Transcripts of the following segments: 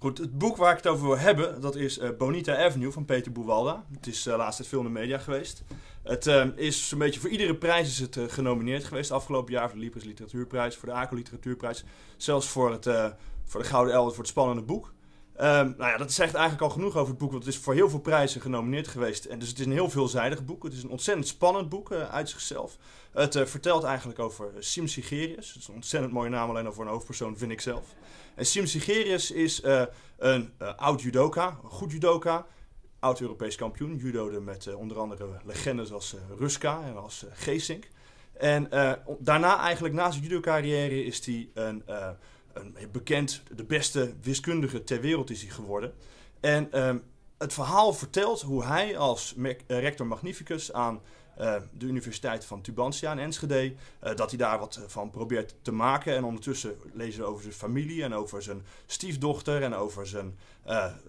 Goed, het boek waar ik het over wil hebben, dat is eh, Bonita Avenue van Peter Boewalda. Het is uh, laatst veel in de media geweest. Het eh, is zo'n beetje voor iedere prijs is het genomineerd geweest. Afgelopen jaar voor de Libris Literatuurprijs, voor de ACO Literatuurprijs. Zelfs voor, het, voor de Gouden Elder, voor het spannende boek. Ehm, nou ja, dat zegt eigenlijk al genoeg over het boek, want het is voor heel veel prijzen genomineerd geweest. En dus het is een heel veelzijdig boek. Het is een ontzettend spannend boek eh, uit zichzelf. Het eh, vertelt eigenlijk over Sim Sigerius. Dat is een ontzettend mooie naam alleen al voor een hoofdpersoon, vind ik zelf. En Sim Sigerius is eh, een oud judoka, een goed judoka. Oud-Europees kampioen, judode met onder andere legendes als Ruska en als Geesink. En daarna eigenlijk, na zijn judo-carrière, is hij een een, eh, bekend, de beste wiskundige ter wereld is hij geworden. En ehm, het verhaal vertelt hoe hij als eh, rector magnificus aan eh, de Universiteit van Tubantia in Enschede. dat hij daar wat van probeert te maken. En ondertussen lezen we over zijn familie en over zijn stiefdochter en over zijn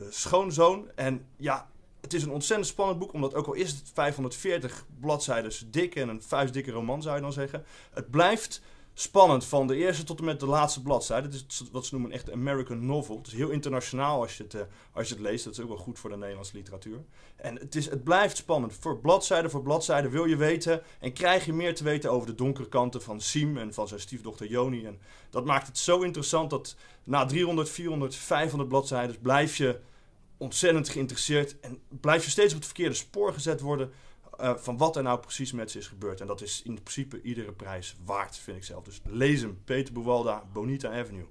schoonzoon. En ja, het is een ontzettend spannend boek, omdat ook al is het 540 bladzijden dik en een vuistdikke roman zou je dan zeggen. Het blijft spannend van de eerste tot en met de laatste bladzijde. Het is wat ze noemen echt American novel. Het is heel internationaal als je het, eh, als je het leest. Dat is ook wel goed voor de Nederlandse literatuur. En het, is, het blijft spannend. Voor bladzijde voor bladzijde wil je weten en krijg je meer te weten over de donkere kanten van Siem en van zijn stiefdochter Joni. En dat maakt het zo interessant dat na 300, 400, 500 bladzijden blijf je ontzettend geïnteresseerd en blijf je steeds op het verkeerde spoor gezet worden eh, van wat er nou precies met ze is gebeurd. En dat is in principe iedere prijs waard, vind ik zelf. Dus lees hem. Peter Buwalda, Bonita Avenue.